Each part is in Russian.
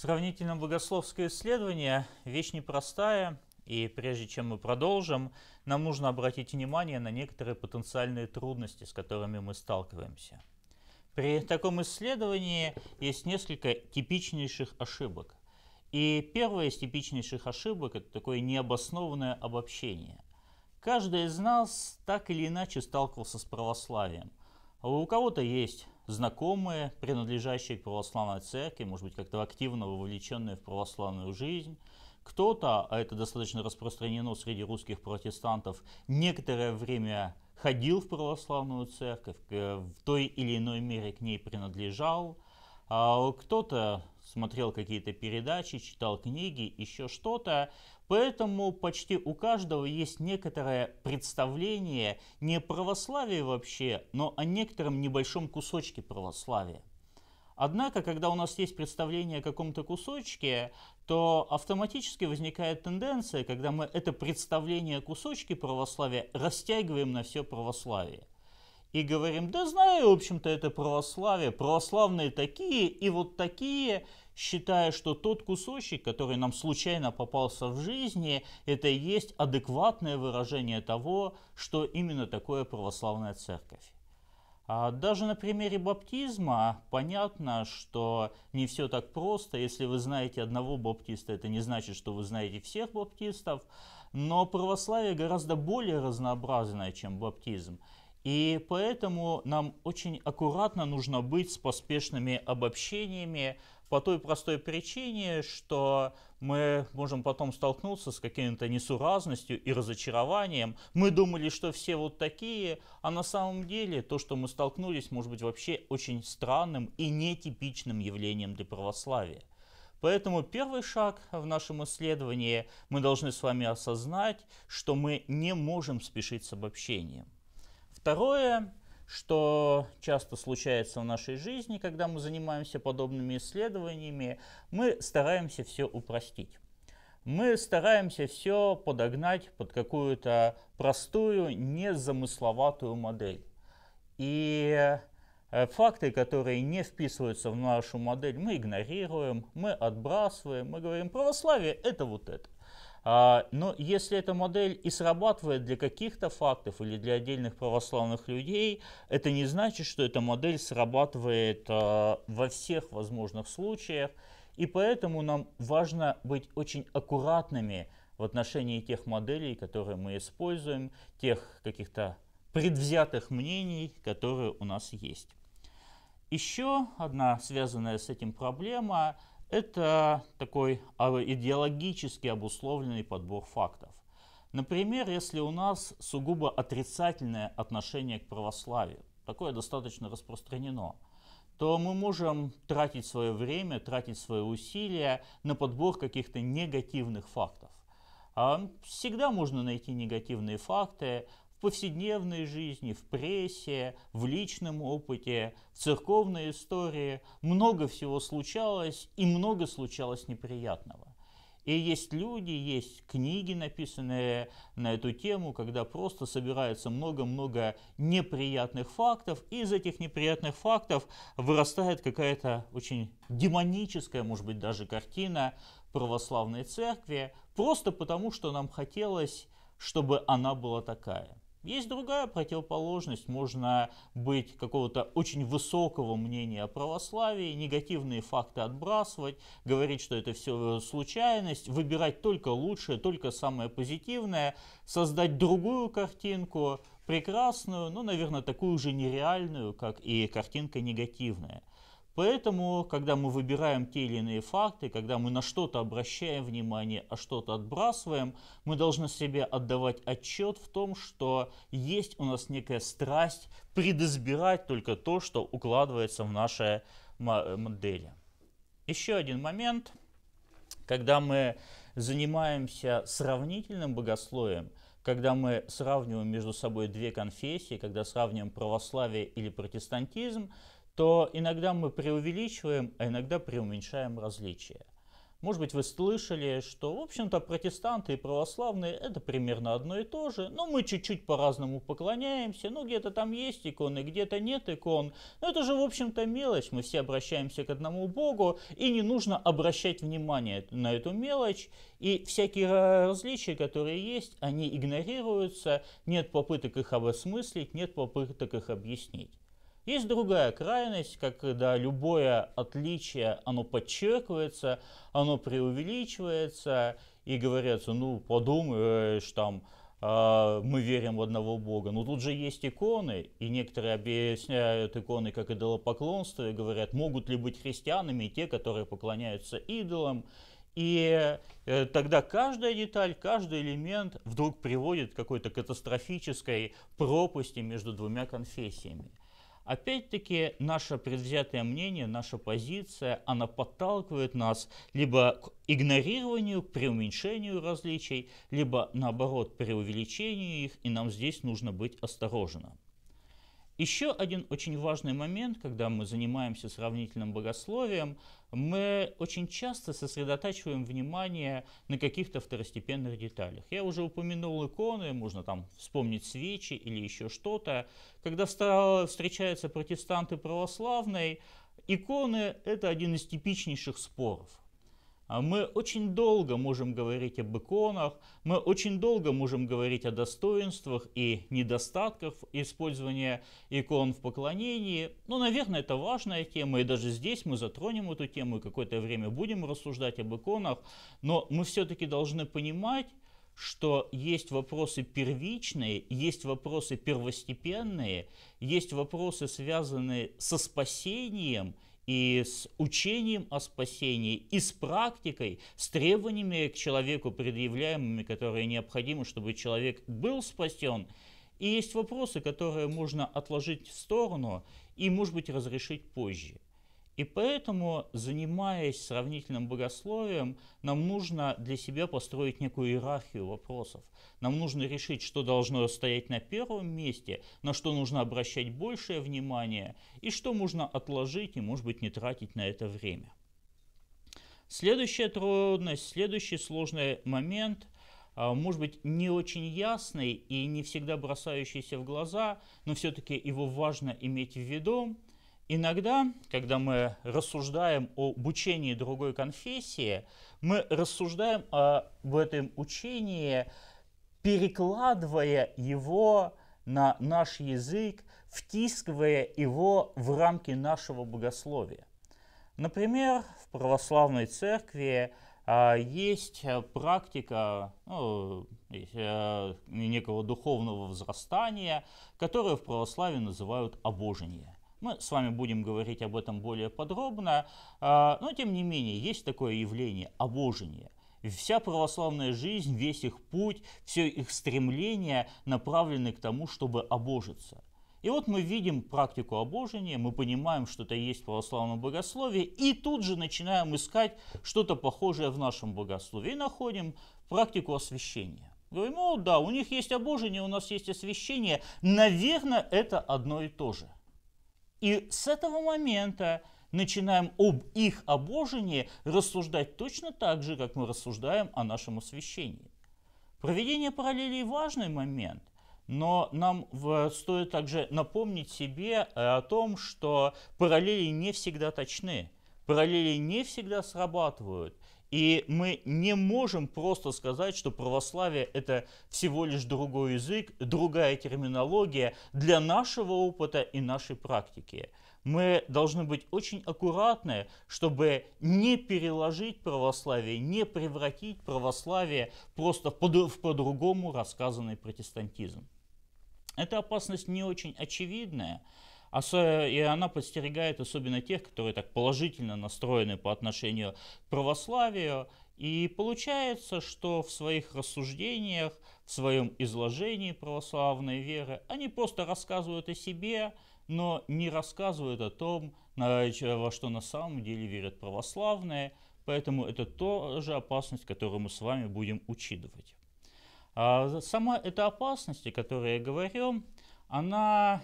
Сравнительно-богословское исследование – вещь непростая, и прежде чем мы продолжим, нам нужно обратить внимание на некоторые потенциальные трудности, с которыми мы сталкиваемся. При таком исследовании есть несколько типичнейших ошибок. И первая из типичнейших ошибок – это такое необоснованное обобщение. Каждый из нас так или иначе сталкивался с православием. А у кого-то есть знакомые, принадлежащие к православной церкви, может быть, как-то активно вовлеченные в православную жизнь. Кто-то, а это достаточно распространено среди русских протестантов, некоторое время ходил в православную церковь, э, в той или иной мере к ней принадлежал, а кто-то смотрел какие-то передачи, читал книги, еще что-то. Поэтому почти у каждого есть некоторое представление не о православии вообще, но о некотором небольшом кусочке православия. Однако, когда у нас есть представление о каком-то кусочке, то автоматически возникает тенденция, когда мы это представление о кусочке православия растягиваем на все православие – и говорим, да знаю, в общем-то, это православие, православные такие и вот такие, считая, что тот кусочек, который нам случайно попался в жизни, это и есть адекватное выражение того, что именно такое православная церковь. А даже на примере баптизма понятно, что не все так просто. Если вы знаете одного баптиста, это не значит, что вы знаете всех баптистов. Но православие гораздо более разнообразное, чем баптизм. И поэтому нам очень аккуратно нужно быть с поспешными обобщениями по той простой причине, что мы можем потом столкнуться с каким то несуразностью и разочарованием. Мы думали, что все вот такие, а на самом деле то, что мы столкнулись, может быть вообще очень странным и нетипичным явлением для православия. Поэтому первый шаг в нашем исследовании мы должны с вами осознать, что мы не можем спешить с обобщением. Второе, что часто случается в нашей жизни, когда мы занимаемся подобными исследованиями, мы стараемся все упростить. Мы стараемся все подогнать под какую-то простую, незамысловатую модель. И э, факты, которые не вписываются в нашу модель, мы игнорируем, мы отбрасываем, мы говорим, православие это вот это. А, но если эта модель и срабатывает для каких-то фактов или для отдельных православных людей, это не значит, что эта модель срабатывает а, во всех возможных случаях. И поэтому нам важно быть очень аккуратными в отношении тех моделей, которые мы используем, тех каких-то предвзятых мнений, которые у нас есть. Еще одна связанная с этим проблема это такой а, идеологически обусловленный подбор фактов. Например, если у нас сугубо отрицательное отношение к православию, такое достаточно распространено, то мы можем тратить свое время, тратить свои усилия на подбор каких-то негативных фактов. А, всегда можно найти негативные факты, в повседневной жизни, в прессе, в личном опыте, в церковной истории. Много всего случалось, и много случалось неприятного. И есть люди, есть книги, написанные на эту тему, когда просто собирается много-много неприятных фактов, и из этих неприятных фактов вырастает какая-то очень демоническая, может быть, даже картина православной церкви, просто потому что нам хотелось, чтобы она была такая – есть другая противоположность, можно быть какого-то очень высокого мнения о православии, негативные факты отбрасывать, говорить, что это все случайность, выбирать только лучшее, только самое позитивное, создать другую картинку, прекрасную, но, ну, наверное, такую же нереальную, как и картинка негативная. Поэтому, когда мы выбираем те или иные факты, когда мы на что-то обращаем внимание, а что-то отбрасываем, мы должны себе отдавать отчет в том, что есть у нас некая страсть предызбирать только то, что укладывается в наши модели. Еще один момент, когда мы занимаемся сравнительным богословием, когда мы сравниваем между собой две конфессии, когда сравниваем православие или протестантизм, то иногда мы преувеличиваем, а иногда преуменьшаем различия. Может быть, вы слышали, что, в общем-то, протестанты и православные – это примерно одно и то же, но мы чуть-чуть по-разному поклоняемся, ну, где-то там есть иконы, где-то нет икон. Но это же, в общем-то, мелочь, мы все обращаемся к одному Богу, и не нужно обращать внимание на эту мелочь, и всякие различия, которые есть, они игнорируются, нет попыток их обосмыслить, нет попыток их объяснить. Есть другая крайность, когда любое отличие, оно подчеркивается, оно преувеличивается, и говорится, ну, подумаешь, там, а, мы верим в одного Бога. Но тут же есть иконы, и некоторые объясняют иконы как идолопоклонство и говорят, могут ли быть христианами те, которые поклоняются идолам. И э, тогда каждая деталь, каждый элемент вдруг приводит к какой-то катастрофической пропасти между двумя конфессиями. Опять-таки, наше предвзятое мнение, наша позиция, она подталкивает нас либо к игнорированию, к преуменьшению различий, либо наоборот преувеличению их, и нам здесь нужно быть осторожным. Еще один очень важный момент, когда мы занимаемся сравнительным богословием, мы очень часто сосредотачиваем внимание на каких-то второстепенных деталях. Я уже упомянул иконы, можно там вспомнить свечи или еще что-то. Когда встречаются протестанты православные, иконы – это один из типичнейших споров. А мы очень долго можем говорить об иконах, мы очень долго можем говорить о достоинствах и недостатках использования икон в поклонении. Но, ну, наверное, это важная тема, и даже здесь мы затронем эту тему и какое-то время будем рассуждать об иконах. Но мы все-таки должны понимать, что есть вопросы первичные, есть вопросы первостепенные, есть вопросы, связанные со спасением – и с учением о спасении, и с практикой, с требованиями к человеку, предъявляемыми, которые необходимы, чтобы человек был спасен. И есть вопросы, которые можно отложить в сторону и, может быть, разрешить позже. И поэтому, занимаясь сравнительным богословием, нам нужно для себя построить некую иерархию вопросов. Нам нужно решить, что должно стоять на первом месте, на что нужно обращать большее внимание, и что можно отложить и, может быть, не тратить на это время. Следующая трудность, следующий сложный момент а, – может быть, не очень ясный и не всегда бросающийся в глаза, но все-таки его важно иметь в виду, Иногда, когда мы рассуждаем об учении другой конфессии, мы рассуждаем об этом учении, перекладывая его на наш язык, втискивая его в рамки нашего богословия. Например, в православной церкви а, есть практика ну, э, некого духовного возрастания, которую в православии называют обожение. Мы с вами будем говорить об этом более подробно, а, но тем не менее есть такое явление – обожение. Вся православная жизнь, весь их путь, все их стремления направлены к тому, чтобы обожиться. И вот мы видим практику обожения, мы понимаем, что это есть в православном богословии, и тут же начинаем искать что-то похожее в нашем богословии. И находим практику освящения. Говорим, о да, у них есть обожение, у нас есть освящение, наверное, это одно и то же. И с этого момента начинаем об их обожении рассуждать точно так же, как мы рассуждаем о нашем освящении. Проведение параллелей – важный момент, но нам стоит также напомнить себе э, о том, что параллели не всегда точны, параллели не всегда срабатывают, и мы не можем просто сказать, что православие – это всего лишь другой язык, другая терминология для нашего опыта и нашей практики. Мы должны быть очень аккуратны, чтобы не переложить православие, не превратить православие просто в по-другому рассказанный протестантизм. Эта опасность не очень очевидная, и она подстерегает особенно тех, которые так положительно настроены по отношению к православию. И получается, что в своих рассуждениях, в своем изложении православной веры, они просто рассказывают о себе, но не рассказывают о том, во что на самом деле верят православные. Поэтому это тоже опасность, которую мы с вами будем учитывать. А сама эта опасность, о которой я говорю, она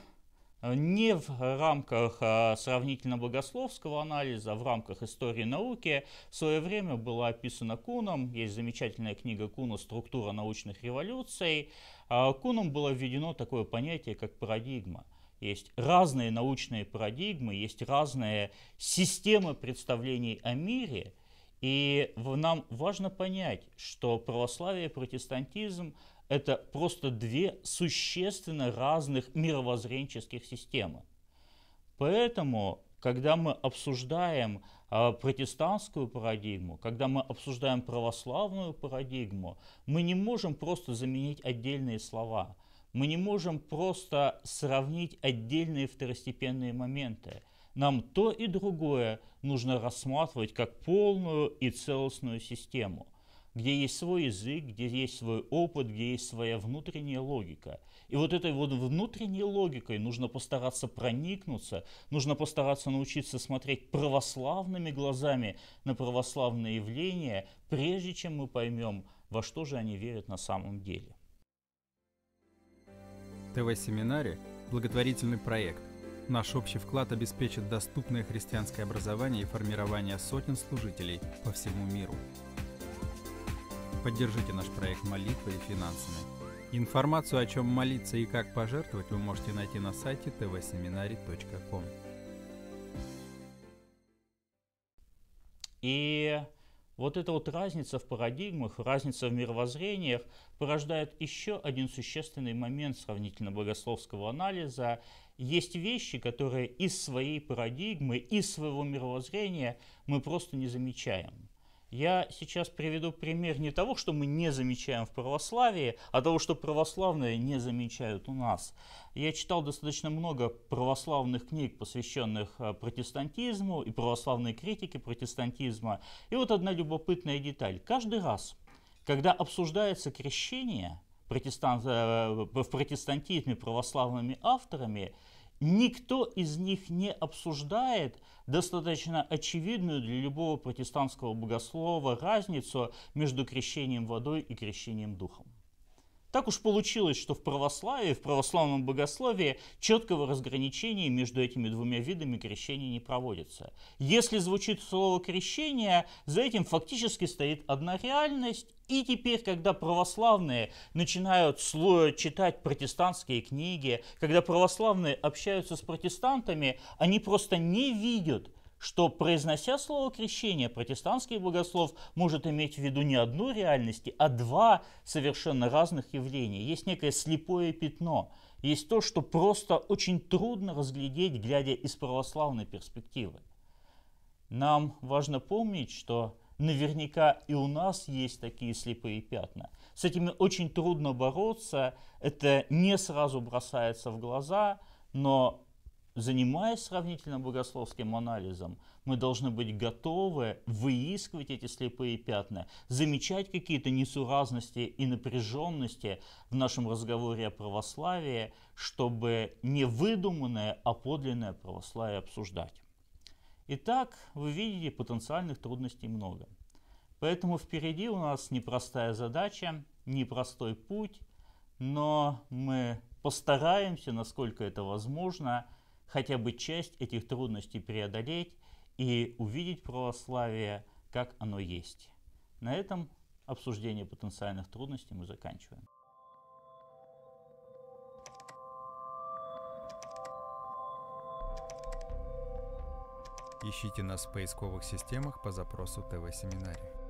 не в рамках а, сравнительно-богословского анализа, а в рамках истории науки в свое время была описана Куном. Есть замечательная книга Куна «Структура научных революций». А, Куном было введено такое понятие, как парадигма. Есть разные научные парадигмы, есть разные системы представлений о мире – и нам важно понять, что православие и протестантизм это просто две существенно разных мировоззренческих системы. Поэтому, когда мы обсуждаем а, протестантскую парадигму, когда мы обсуждаем православную парадигму, мы не можем просто заменить отдельные слова. Мы не можем просто сравнить отдельные второстепенные моменты. Нам то и другое нужно рассматривать как полную и целостную систему где есть свой язык, где есть свой опыт, где есть своя внутренняя логика. И вот этой вот внутренней логикой нужно постараться проникнуться, нужно постараться научиться смотреть православными глазами на православные явления, прежде чем мы поймем, во что же они верят на самом деле. ТВ-семинаре – благотворительный проект. Наш общий вклад обеспечит доступное христианское образование и формирование сотен служителей по всему миру. Поддержите наш проект молитвой и финансами. Информацию, о чем молиться и как пожертвовать, вы можете найти на сайте tvseminary.com. И вот эта вот разница в парадигмах, разница в мировоззрениях порождает еще один существенный момент сравнительно богословского анализа. Есть вещи, которые из своей парадигмы, из своего мировоззрения мы просто не замечаем. Я сейчас приведу пример не того, что мы не замечаем в православии, а того, что православные не замечают у нас. Я читал достаточно много православных книг, посвященных э, протестантизму и православной критике протестантизма. И вот одна любопытная деталь. Каждый раз, когда обсуждается крещение протестант, э, в протестантизме православными авторами, Никто из них не обсуждает достаточно очевидную для любого протестантского богослова разницу между крещением водой и крещением духом. Так уж получилось, что в православии, в православном богословии четкого разграничения между этими двумя видами крещения не проводится. Если звучит слово «крещение», за этим фактически стоит одна реальность, и теперь, когда православные начинают читать протестантские книги, когда православные общаются с протестантами, они просто не видят что, произнося слово крещение, протестантский богослов может иметь в виду не одну реальность, а два совершенно разных явления. Есть некое слепое пятно, есть то, что просто очень трудно разглядеть, глядя из православной перспективы. Нам важно помнить, что наверняка и у нас есть такие слепые пятна. С этими очень трудно бороться, это не сразу бросается в глаза, но занимаясь сравнительным богословским анализом, мы должны быть готовы выискивать эти слепые пятна, замечать какие-то несуразности и напряженности в нашем разговоре о православии, чтобы не выдуманное, а подлинное православие обсуждать. Итак, вы видите, потенциальных трудностей много. Поэтому впереди у нас непростая задача, непростой путь, но мы постараемся, насколько это возможно, хотя бы часть этих трудностей преодолеть и увидеть православие, как оно есть. На этом обсуждение потенциальных трудностей мы заканчиваем. Ищите нас в поисковых системах по запросу ТВ-семинария.